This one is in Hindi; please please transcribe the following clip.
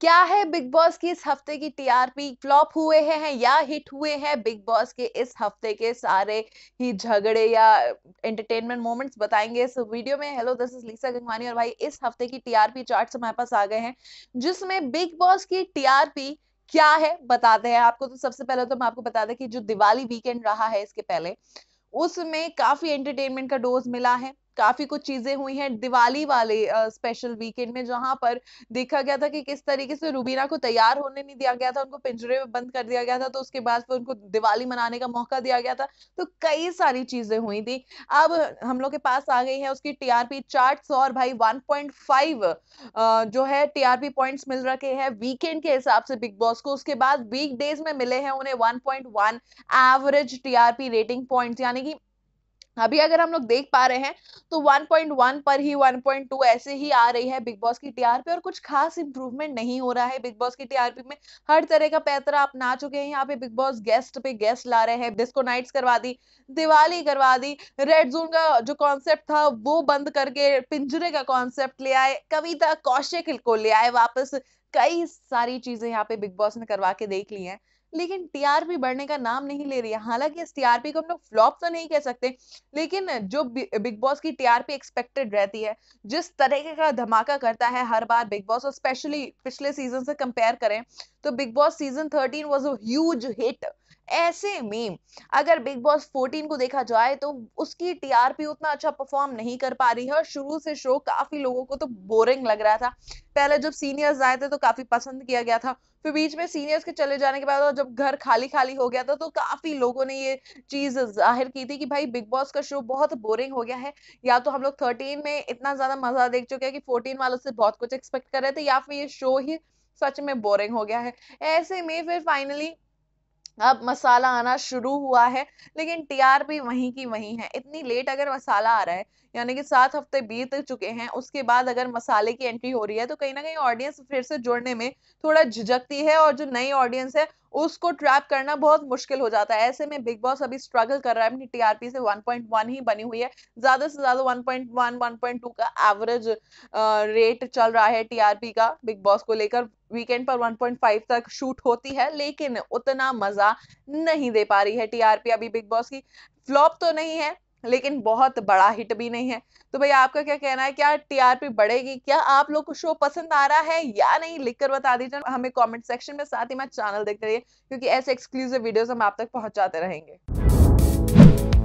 क्या है बिग बॉस की इस हफ्ते की टीआरपी फ्लॉप हुए हैं या हिट हुए हैं बिग बॉस के इस हफ्ते के सारे ही झगड़े या एंटरटेनमेंट मोमेंट्स बताएंगे इस वीडियो में hello this is Lisa Gangwani और भाई इस हफ्ते की टीआरपी चार्ट्स हमारे पास आ गए हैं जिसमें बिग बॉस की टीआरपी क्या है बताते हैं आपको तो सबसे पहले तो हम आपको बता दें कि जो दिवाली वीकेंड रहा है इसके पहले उसमें काफी एंटरटेनमेंट का डोज मिला है काफी कुछ चीजें हुई हैं दिवाली वाले स्पेशल वीकेंड में जहां पर देखा गया था कि किस तरीके से रूबीना को तैयार होने नहीं दिया गया था उनको पिंजरे में बंद कर दिया गया था तो उसके बाद फिर उनको दिवाली मनाने का मौका दिया गया था तो कई सारी चीजें हुई थी अब हम लोग के पास आ गई है उसकी टीआरपी चार्ट और भाई वन जो है टीआरपी पॉइंट्स मिल रखे हैं वीकेंड के हिसाब से बिग बॉस को उसके बाद वीक डेज में मिले हैं उन्हें one average TRP rating points यानी कि अभी अगर हम लोग देख पा रहे हैं तो 1.1 पर ही 1.2 ऐसे ही आ रही है बिग बॉस की टीआरपी और कुछ खास इंप्रूवमेंट नहीं हो रहा है बिग बॉस की टीआरपी में हर तरह का पैतरा अपना चुके हैं यहाँ पे बिग बॉस गेस्ट पे गेस्ट ला रहे हैं डिस्को नाइट्स करवा दी दिवाली करवा दी रेड जोन का जो कॉन्सेप्ट था वो बंद करके पिंजरे का कॉन्सेप्ट ले आए कविता कौशिक को ले आए वापस कई सारी चीजें यहाँ पे बिग बॉस ने करवा के देख ली हैं लेकिन टीआरपी बढ़ने का नाम नहीं ले रही है हालांकि इस टीआरपी को हम लोग फ्लॉप तो नहीं कह सकते लेकिन जो बिग बॉस की टीआरपी एक्सपेक्टेड रहती है जिस तरीके का धमाका करता है हर बार बिग बॉस और स्पेशली पिछले सीजन से कंपेयर करें तो Bigg Boss season thirteen was a huge hit ऐसे में अगर बिग बॉस फोर्टीन को देखा जाए तो उसकी टीआरपी उतना अच्छा परफॉर्म नहीं कर पा रही है और शुरू से शो काफी लोगों को तो बोरिंग लग रहा था पहले जब सीनियर्स आए थे तो काफी पसंद किया गया था फिर बीच में सीनियर्स के चले जाने के बाद और जब घर खाली खाली हो गया था तो काफी लोगों ने ये चीज जाहिर की थी कि भाई बिग बॉस का शो बहुत बोरिंग हो गया है या तो हम लोग थर्टीन में इतना ज्यादा मजा देख चुके हैं कि फोर्टीन वालों से बहुत कुछ एक्सपेक्ट कर रहे थे या फिर ये शो ही सच में बोरिंग हो गया है ऐसे में फिर फाइनली अब मसाला आना शुरू हुआ है लेकिन टीआरपी वहीं की वहीं है इतनी लेट अगर मसाला आ रहा है यानी कि सात हफ्ते बीत चुके हैं उसके बाद अगर मसाले की एंट्री हो रही है तो कहीं ना कहीं ऑडियंस फिर से जुड़ने में थोड़ा झिझकती है और जो नई ऑडियंस है उसको ट्रैप करना बहुत मुश्किल हो जाता है ऐसे में बिग बॉस अभी स्ट्रगल कर रहा है अपनी टीआरपी से 1.1 ही बनी हुई है ज्यादा से ज्यादा 1.1 1.2 का एवरेज रेट चल रहा है टीआरपी का बिग बॉस को लेकर वीकेंड पर 1.5 तक शूट होती है लेकिन उतना मजा नहीं दे पा रही है टीआरपी अभी बिग बॉस की फ्लॉप तो नहीं है लेकिन बहुत बड़ा हिट भी नहीं है तो भैया आपका क्या कहना है क्या टीआरपी बढ़ेगी क्या आप लोग को शो पसंद आ रहा है या नहीं लिखकर बता दीजिए हमें कमेंट सेक्शन में साथ ही मैं चैनल देखते रहिए क्योंकि ऐसे एक्सक्लूसिव वीडियोस हम आप तक पहुंचाते रहेंगे